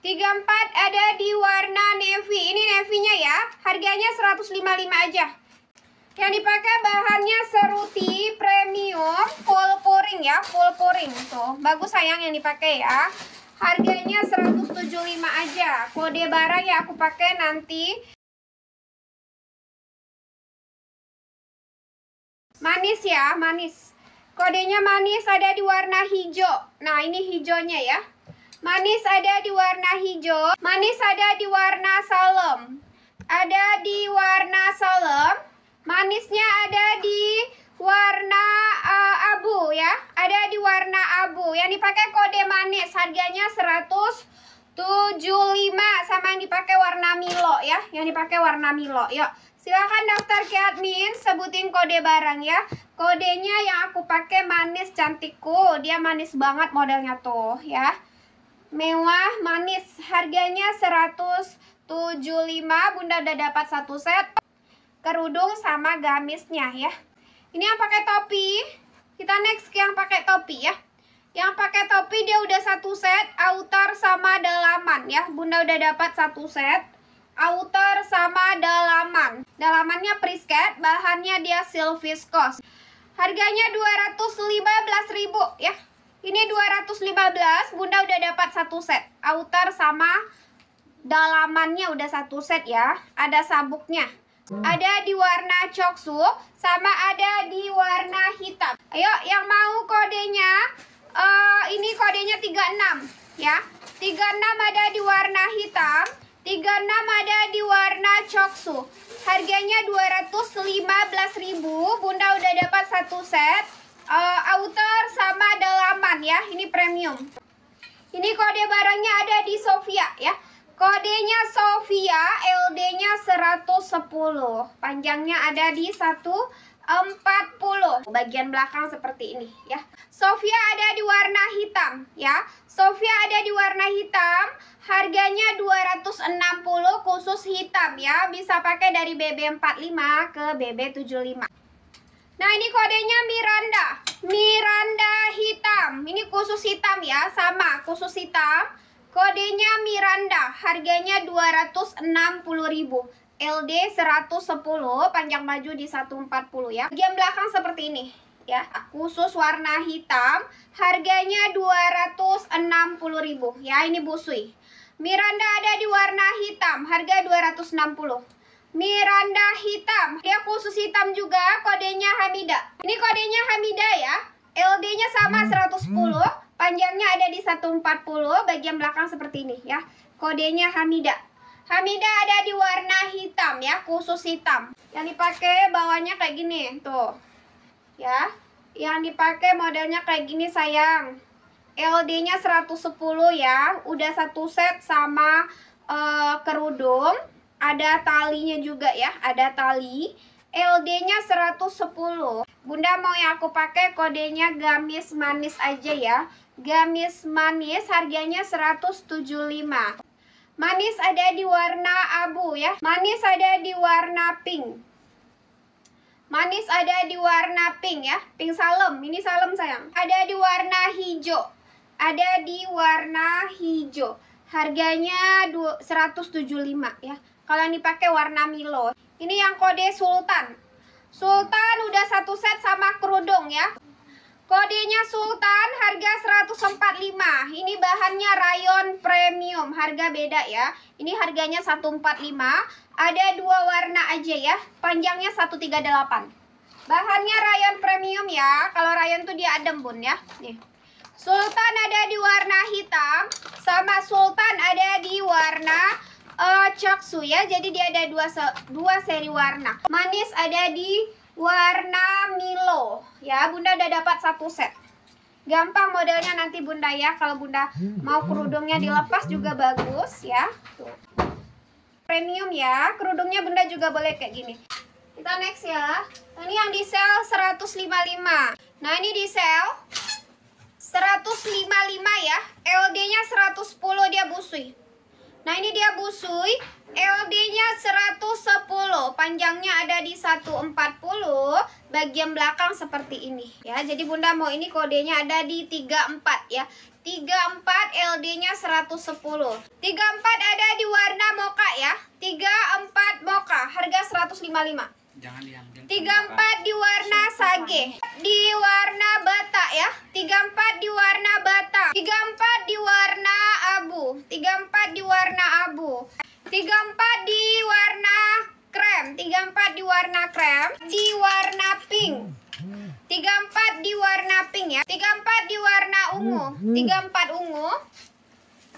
34 ada di warna navy. Ini navy-nya ya. Harganya 155 aja. Yang dipakai bahannya seruti premium full pouring ya, full pouring tuh. Bagus sayang yang dipakai ya. Harganya 175 aja. Kode barang ya aku pakai nanti. Manis ya, manis. Kodenya manis ada di warna hijau. Nah, ini hijaunya ya. Manis ada di warna hijau. Manis ada di warna salem. Ada di warna salem. Manisnya ada di warna uh, abu ya. Ada di warna abu. Yang dipakai kode manis harganya 175 sama yang dipakai warna Milo ya. Yang dipakai warna Milo. Yuk, silahkan daftar ke admin sebutin kode barang ya. Kodenya yang aku pakai manis cantikku. Dia manis banget modelnya tuh ya mewah, manis. Harganya 175, Bunda udah dapat satu set kerudung sama gamisnya ya. Ini yang pakai topi. Kita next ke yang pakai topi ya. Yang pakai topi dia udah satu set outer sama dalaman ya. Bunda udah dapat satu set outer sama dalaman. Dalamannya prisket, bahannya dia silviscos. Harganya 215.000 ya. Ini 215, Bunda udah dapat satu set. Outer sama dalamannya udah satu set ya. Ada sabuknya. Ada di warna coksu, sama ada di warna hitam. Ayo, yang mau kodenya, uh, ini kodenya 36 ya. 36 ada di warna hitam, 36 ada di warna coksu. Harganya 215.000, Bunda udah dapat satu set uh, outer sama dalaman ya ini premium ini kode barangnya ada di Sofia ya kodenya Sofia LD-nya 110 panjangnya ada di 140 bagian belakang seperti ini ya Sofia ada di warna hitam ya Sofia ada di warna hitam harganya 260 khusus hitam ya bisa pakai dari BB45 ke BB75 Nah ini kodenya Miranda Miranda hitam Ini khusus hitam ya Sama khusus hitam Kodenya Miranda Harganya 260.000 LD 110 Panjang baju di 140 ya Bagian belakang seperti ini ya Khusus warna hitam Harganya 260.000 Ya ini busui Miranda ada di warna hitam Harga 260 Miranda hitam. Dia khusus hitam juga, kodenya Hamida. Ini kodenya Hamida ya. LD-nya sama 110, hmm, hmm. panjangnya ada di 140, bagian belakang seperti ini ya. Kodenya Hamida. Hamida ada di warna hitam ya, khusus hitam. Yang dipakai bawahnya kayak gini, tuh. Ya. Yang dipakai modelnya kayak gini sayang. LD-nya 110 ya, udah satu set sama uh, kerudung ada talinya juga ya, ada tali. LD-nya 110. Bunda mau yang aku pakai kodenya gamis manis aja ya. Gamis manis harganya 175. Manis ada di warna abu ya. Manis ada di warna pink. Manis ada di warna pink ya. Pink salem. Ini salem sayang. Ada di warna hijau. Ada di warna hijau. Harganya 175 ya kalau yang dipakai warna Milo ini yang kode Sultan Sultan udah satu set sama kerudung ya kodenya Sultan harga 145 ini bahannya rayon premium harga beda ya ini harganya 145 ada dua warna aja ya panjangnya 138 bahannya rayon premium ya kalau rayon tuh dia adem bun ya nih Sultan ada di warna hitam sama Sultan ada di warna uh, eh, Choksu ya. Jadi dia ada dua, dua seri warna. Manis ada di warna Milo ya. Bunda udah dapat satu set. Gampang modelnya nanti Bunda ya. Kalau Bunda mau kerudungnya dilepas juga bagus ya. Tuh. Premium ya. Kerudungnya Bunda juga boleh kayak gini. Kita next ya. Ini yang di sel 155. Nah, ini di sel 155 ya. LD-nya 110 dia busui. Nah ini dia busui, LD-nya 110, panjangnya ada di 140, bagian belakang seperti ini ya. Jadi Bunda mau ini kodenya ada di 34 ya. 34 LD-nya 110. 34 ada di warna moka ya. 34 moka, harga 155. Jangan diambil. 34 di warna sage. Di warna bata ya. 34 di warna bata. 34 di warna abu. 34 di warna abu. 34 di warna krem. 34 di warna krem. Di warna pink. 34 di warna pink ya. 34 di warna ungu. 34 ungu.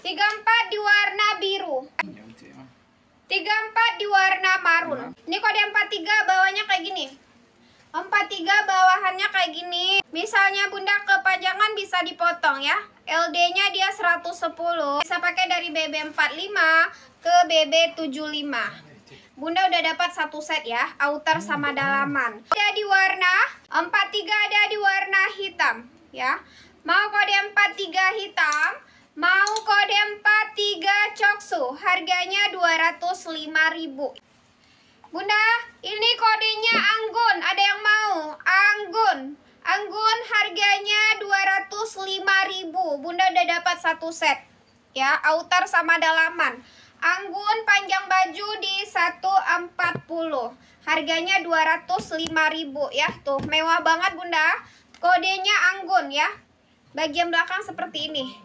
34 di warna biru. Ya, ya. 34 di warna marun. Hmm. Ini kode 43 bawahnya kayak gini. 43 bawahannya kayak gini. Misalnya bunda kepanjangan bisa dipotong ya. LD-nya dia 110. Bisa pakai dari BB45 ke BB75. Bunda udah dapat satu set ya, outer hmm, sama hmm. dalaman. Ada di warna 43 ada di warna hitam ya. Mau kode 43 hitam, Mau kode 43 coksu, harganya 205.000. Bunda, ini kodenya anggun, ada yang mau? Anggun. Anggun harganya 205.000. Bunda udah dapat satu set. Ya, outer sama dalaman. Anggun panjang baju di 140. Harganya 205.000 ya. Tuh, mewah banget Bunda. Kodenya Anggun ya. Bagian belakang seperti ini.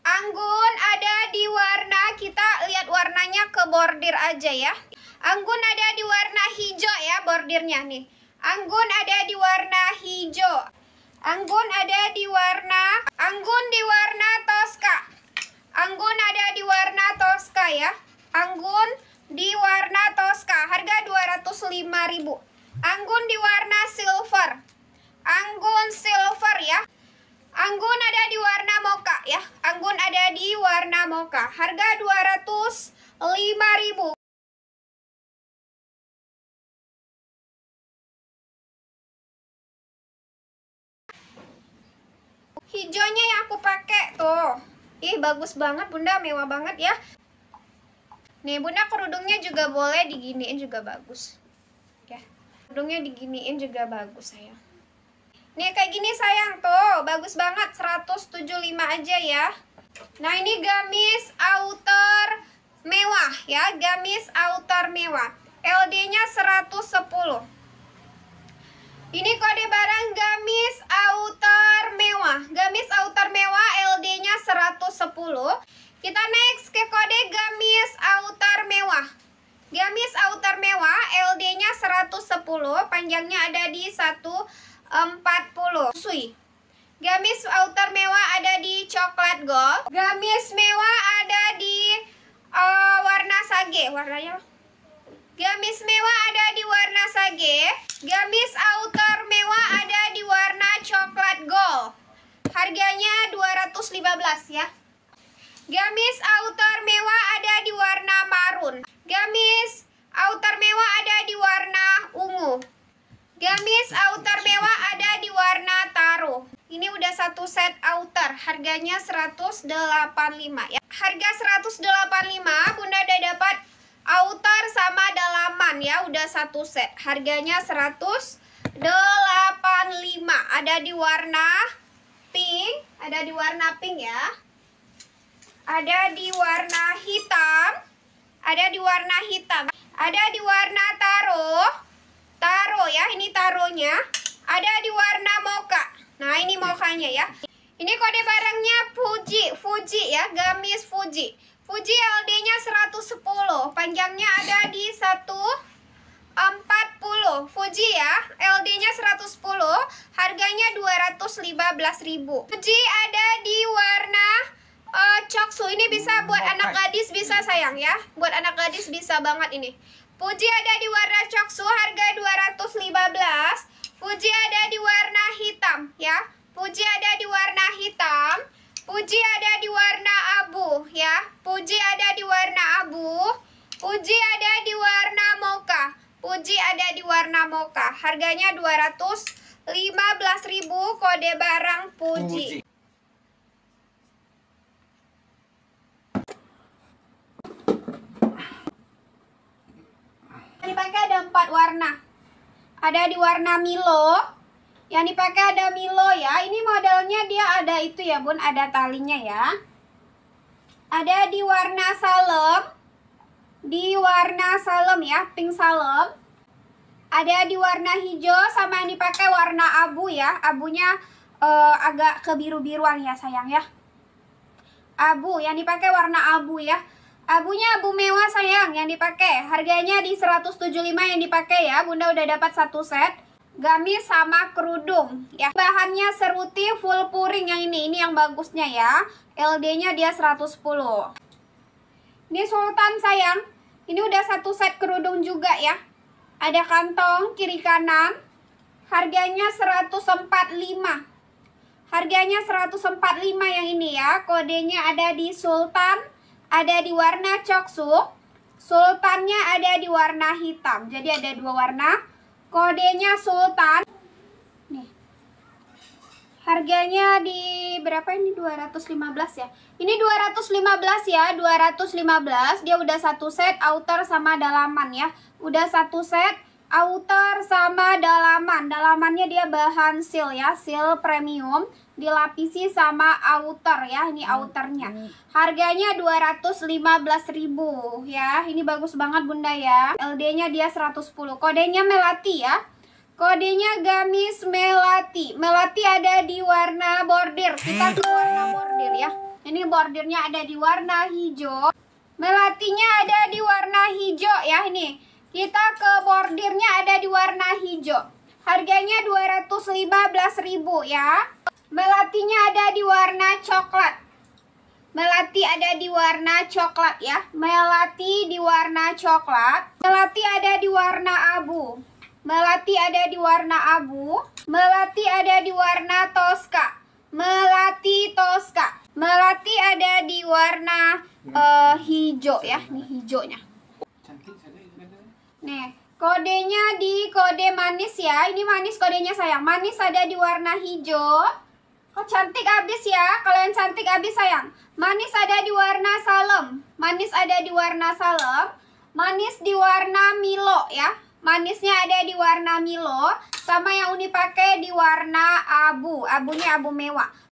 Anggun ada di warna, kita lihat warnanya ke bordir aja ya. Anggun ada di warna hijau ya bordirnya nih. Anggun ada di warna hijau. Anggun ada di warna, anggun di warna toska. Anggun ada di warna toska ya. Anggun di warna toska, harga 205.000. Anggun di warna silver. Anggun silver ya. Anggun ada di warna moka ya. Anggun ada di warna moka. Harga 205.000. Hijaunya yang aku pakai tuh. Ih, bagus banget Bunda, mewah banget ya. Nih, Bunda kerudungnya juga boleh diginiin juga bagus. Ya. Kerudungnya diginiin juga bagus, sayang. Nih kayak gini sayang tuh, bagus banget 175 aja ya. Nah, ini gamis outer mewah ya, gamis outer mewah. LD-nya 110. Ini kode barang gamis outer mewah. Gamis outer mewah LD-nya 110. Kita next ke kode gamis outer mewah. Gamis outer mewah LD-nya 110, panjangnya ada di 1 40 Sui Gamis outer mewah ada di coklat gold Gamis mewah ada di uh, warna sage Warnanya Gamis mewah ada di warna sage Gamis outer mewah ada di warna coklat gold Harganya 215 ya Gamis outer mewah ada di warna marun Gamis outer mewah ada di warna ungu Gamis outer mewah ada di warna taro. Ini udah satu set outer, harganya 185 ya. Harga 185, Bunda udah dapat outer sama dalaman ya, udah satu set. Harganya 185, ada di warna pink, ada di warna pink ya. Ada di warna hitam, ada di warna hitam, ada di warna taro taro ya ini taronya ada di warna mocha nah ini mokanya ya ini kode barangnya Fuji Fuji ya gamis Fuji Fuji LD nya 110 panjangnya ada di 140 Fuji ya LD nya 110 harganya 215.000 Fuji ada di warna uh, eh, coksu ini bisa buat anak gadis bisa sayang ya buat anak gadis bisa banget ini Fuji ada di warna coksu harga 215. Fuji ada di warna hitam ya. Fuji ada di warna hitam. Fuji ada di warna abu ya. Fuji ada di warna abu. Fuji ada di warna mocha. Fuji ada di warna mocha. Harganya 215.000 kode barang Fuji. Fuji. empat warna. Ada di warna Milo. Yang dipakai ada Milo ya. Ini modelnya dia ada itu ya bun. Ada talinya ya. Ada di warna salem. Di warna salem ya. Pink salem. Ada di warna hijau sama yang dipakai warna abu ya. Abunya uh, agak kebiru-biruan ya sayang ya. Abu yang dipakai warna abu ya. Abunya abu mewah sayang yang dipakai. Harganya di 175 yang dipakai ya. Bunda udah dapat satu set. Gamis sama kerudung ya. Bahannya seruti full puring yang ini. Ini yang bagusnya ya. LD-nya dia 110. Ini sultan sayang. Ini udah satu set kerudung juga ya. Ada kantong kiri kanan. Harganya 145. Harganya 145 yang ini ya. Kodenya ada di Sultan ada di warna coksu sultannya ada di warna hitam. Jadi ada dua warna. Kodenya sultan. Nih. Harganya di berapa ini? 215 ya. Ini 215 ya, 215. Dia udah satu set outer sama dalaman ya. Udah satu set outer sama dalaman. Dalamannya dia bahan seal ya, seal premium dilapisi sama outer ya. Ini outernya. Hmm, hmm. Harganya 215.000 ya. Ini bagus banget Bunda ya. LD-nya dia 110. Kodenya Melati ya. Kodenya gamis Melati. Melati ada di warna bordir. Kita ke warna bordir ya. Ini bordirnya ada di warna hijau. Melatinya ada di warna hijau ya ini kita ke bordirnya ada di warna hijau. Harganya 215.000 ya. Melatinya ada di warna coklat. Melati ada di warna coklat ya. Melati di warna coklat. Melati ada di warna abu. Melati ada di warna abu. Melati ada di warna toska. Melati toska. Melati ada di warna uh, hijau ya. ini hijaunya. Nih, kodenya di kode manis ya. Ini manis kodenya sayang. Manis ada di warna hijau. Kok oh, cantik abis ya. Kalian cantik abis sayang. Manis ada di warna salem. Manis ada di warna salem. Manis di warna Milo ya. Manisnya ada di warna Milo. Sama yang Uni pakai di warna abu. Abunya abu mewah.